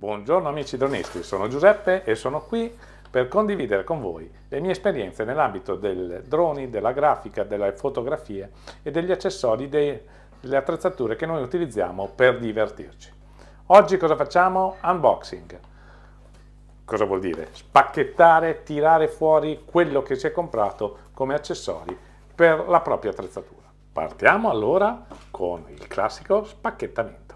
Buongiorno amici dronisti, sono Giuseppe e sono qui per condividere con voi le mie esperienze nell'ambito dei droni, della grafica, delle fotografie e degli accessori, dei, delle attrezzature che noi utilizziamo per divertirci. Oggi cosa facciamo? Unboxing. Cosa vuol dire? Spacchettare, tirare fuori quello che si è comprato come accessori per la propria attrezzatura. Partiamo allora con il classico spacchettamento.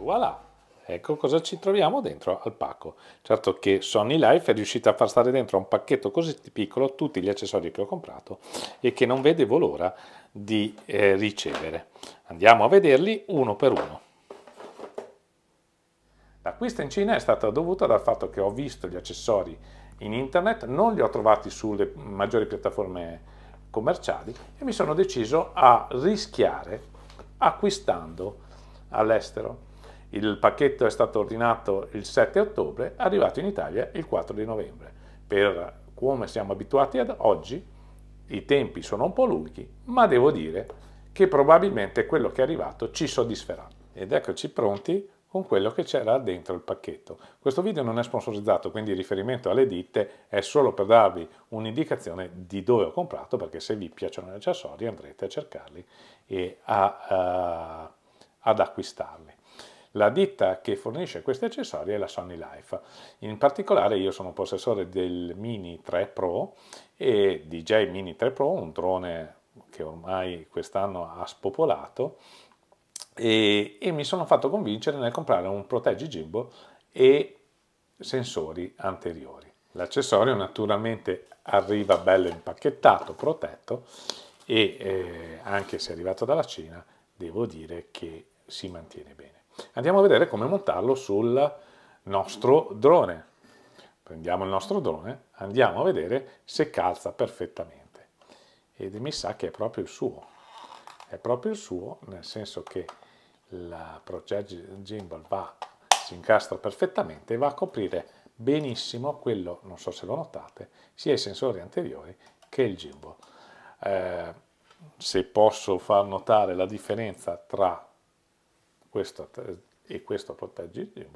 voilà, ecco cosa ci troviamo dentro al pacco. Certo che Sony Life è riuscita a far stare dentro a un pacchetto così piccolo tutti gli accessori che ho comprato e che non vedevo l'ora di eh, ricevere. Andiamo a vederli uno per uno. L'acquisto in Cina è stato dovuto dal fatto che ho visto gli accessori in internet, non li ho trovati sulle maggiori piattaforme commerciali e mi sono deciso a rischiare acquistando all'estero il pacchetto è stato ordinato il 7 ottobre, arrivato in Italia il 4 di novembre. Per come siamo abituati ad oggi, i tempi sono un po' lunghi, ma devo dire che probabilmente quello che è arrivato ci soddisferà. Ed eccoci pronti con quello che c'era dentro il pacchetto. Questo video non è sponsorizzato, quindi il riferimento alle ditte è solo per darvi un'indicazione di dove ho comprato, perché se vi piacciono gli accessori andrete a cercarli e a, uh, ad acquistarli. La ditta che fornisce questi accessori è la Sony Life. In particolare io sono possessore del Mini 3 Pro e DJ Mini 3 Pro, un drone che ormai quest'anno ha spopolato e, e, mi sono fatto convincere nel comprare un proteggi gimbal e sensori anteriori. L'accessorio naturalmente arriva bello impacchettato, protetto e eh, anche se è arrivato dalla Cina devo dire che si mantiene bene. Andiamo a vedere come montarlo sul nostro drone. Prendiamo il nostro drone, andiamo a vedere se calza perfettamente. Ed mi sa che è proprio il suo. È proprio il suo, nel senso che la Project Gimbal va, si incastra perfettamente e va a coprire benissimo quello, non so se lo notate, sia i sensori anteriori che il gimbal. Eh, se posso far notare la differenza tra questo, e questo proteggibile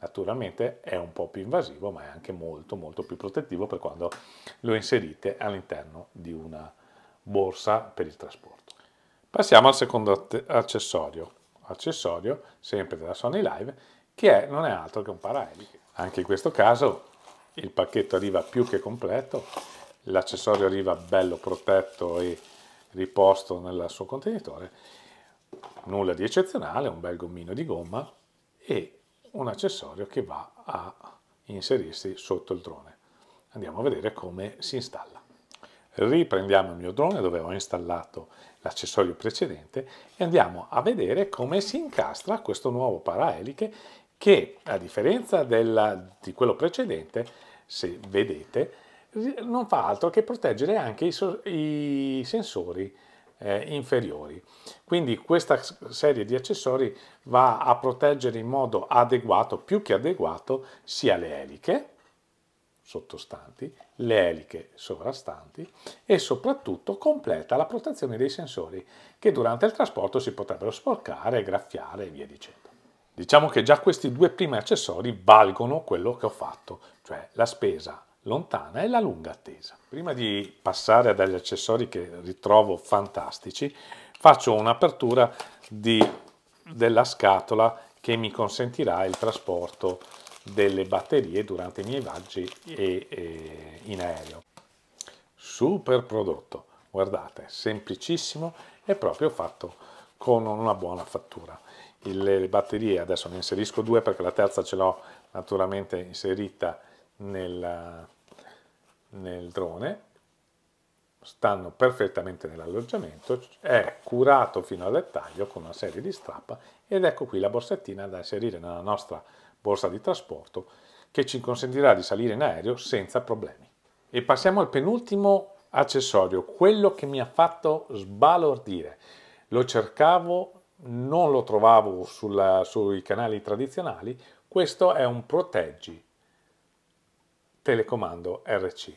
naturalmente è un po' più invasivo ma è anche molto molto più protettivo per quando lo inserite all'interno di una borsa per il trasporto. Passiamo al secondo accessorio, accessorio sempre della Sony Live che è, non è altro che un paraeliche. Anche in questo caso il pacchetto arriva più che completo, l'accessorio arriva bello protetto e riposto nel suo contenitore nulla di eccezionale, un bel gommino di gomma e un accessorio che va a inserirsi sotto il drone. Andiamo a vedere come si installa. Riprendiamo il mio drone dove ho installato l'accessorio precedente e andiamo a vedere come si incastra questo nuovo paraeliche che a differenza della, di quello precedente, se vedete, non fa altro che proteggere anche i, i sensori eh, inferiori. Quindi questa serie di accessori va a proteggere in modo adeguato, più che adeguato, sia le eliche sottostanti, le eliche sovrastanti e soprattutto completa la protezione dei sensori che durante il trasporto si potrebbero sporcare, graffiare e via dicendo. Diciamo che già questi due primi accessori valgono quello che ho fatto, cioè la spesa lontana è la lunga attesa. Prima di passare agli accessori che ritrovo fantastici, faccio un'apertura della scatola che mi consentirà il trasporto delle batterie durante i miei viaggi e, e in aereo. Super prodotto, guardate, semplicissimo e proprio fatto con una buona fattura. le batterie, adesso ne inserisco due perché la terza ce l'ho naturalmente inserita nella, nel drone, stanno perfettamente nell'alloggiamento, è curato fino al dettaglio con una serie di strappa ed ecco qui la borsettina da inserire nella nostra borsa di trasporto che ci consentirà di salire in aereo senza problemi. E passiamo al penultimo accessorio, quello che mi ha fatto sbalordire. Lo cercavo, non lo trovavo sulla, sui canali tradizionali, questo è un proteggi telecomando RC.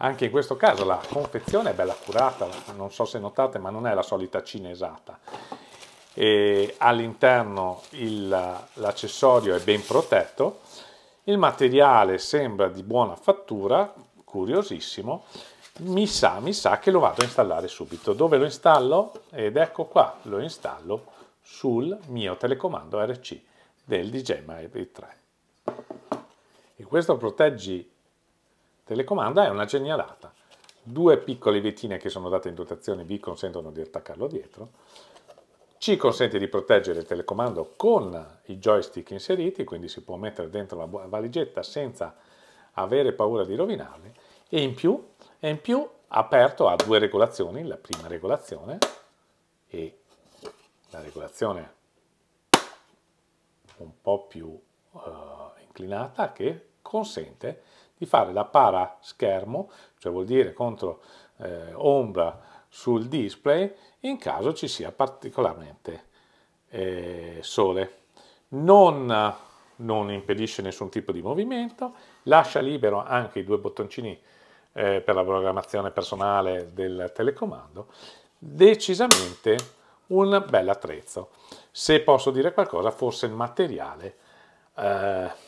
Anche in questo caso la confezione è bella curata, non so se notate, ma non è la solita cinesata. all'interno l'accessorio è ben protetto, il materiale sembra di buona fattura, curiosissimo, mi sa, mi sa che lo vado a installare subito. Dove lo installo? Ed ecco qua, lo installo sul mio telecomando RC del DJI Mavic 3 e questo proteggi telecomando è una genialata. Due piccole vietine che sono date in dotazione vi consentono di attaccarlo dietro, ci consente di proteggere il telecomando con i joystick inseriti, quindi si può mettere dentro la valigetta senza avere paura di rovinarli, e in più, e in più aperto a due regolazioni, la prima regolazione e la regolazione un po' più uh, inclinata che consente di fare la para schermo, cioè vuol dire contro eh, ombra sul display, in caso ci sia particolarmente eh, sole. Non, non, impedisce nessun tipo di movimento, lascia libero anche i due bottoncini eh, per la programmazione personale del telecomando, decisamente un bel attrezzo. Se posso dire qualcosa, forse il materiale eh,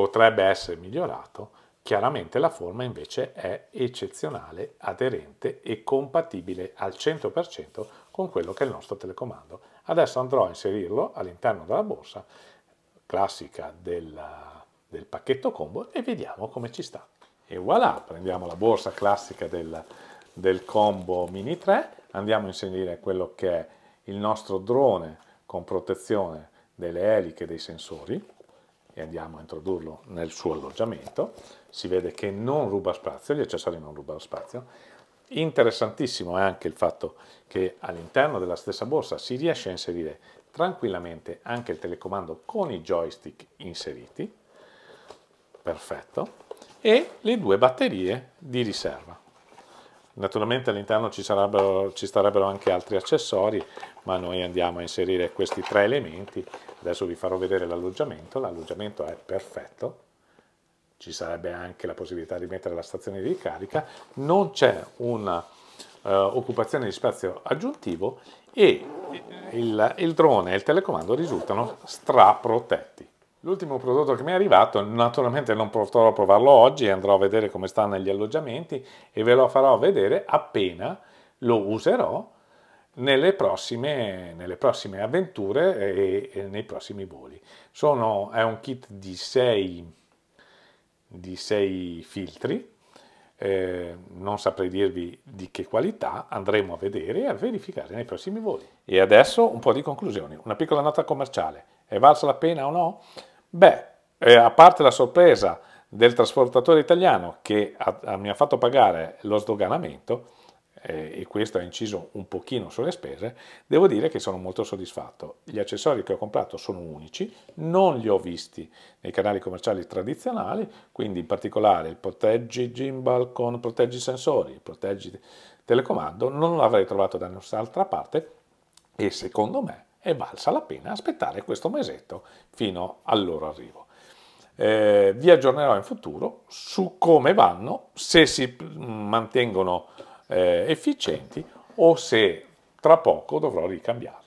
potrebbe essere migliorato, chiaramente la forma invece è eccezionale, aderente e compatibile al 100% con quello che è il nostro telecomando. Adesso andrò a inserirlo all'interno della borsa classica della, del pacchetto combo e vediamo come ci sta. E voilà, prendiamo la borsa classica del, del combo Mini 3, andiamo a inserire quello che è il nostro drone con protezione delle eliche e dei sensori, e andiamo a introdurlo nel suo alloggiamento, si vede che non ruba spazio, gli accessori non rubano spazio. Interessantissimo è anche il fatto che all'interno della stessa borsa si riesce a inserire tranquillamente anche il telecomando con i joystick inseriti, perfetto, e le due batterie di riserva. Naturalmente all'interno ci, ci starebbero anche altri accessori, ma noi andiamo a inserire questi tre elementi adesso vi farò vedere l'alloggiamento, l'alloggiamento è perfetto, ci sarebbe anche la possibilità di mettere la stazione di ricarica, non c'è un'occupazione eh, uh, di spazio aggiuntivo e il, il drone e il telecomando risultano straprotetti. L'ultimo prodotto che mi è arrivato, naturalmente non potrò provarlo oggi, andrò a vedere come sta negli alloggiamenti e ve lo farò vedere appena lo userò nelle prossime, nelle prossime avventure e, e, nei prossimi voli. Sono, è un kit di 6 di filtri, eh, non saprei dirvi di che qualità, andremo a vedere e a verificare nei prossimi voli. E adesso un po' di conclusioni, una piccola nota commerciale, è valsa la pena o no? Beh, eh, a parte la sorpresa del trasportatore italiano che ha, ha, mi ha fatto pagare lo sdoganamento, eh, e questo ha inciso un pochino sulle spese, devo dire che sono molto soddisfatto. Gli accessori che ho comprato sono unici, non li ho visti nei canali commerciali tradizionali, quindi in particolare il proteggi gimbal con proteggi sensori, proteggi telecomando, non l'avrei trovato da nessun'altra parte e secondo me è valsa la pena aspettare questo mesetto fino al loro arrivo. Eh, vi aggiornerò in futuro su come vanno, se si mantengono eh, efficienti o se tra poco dovrò ricambiare.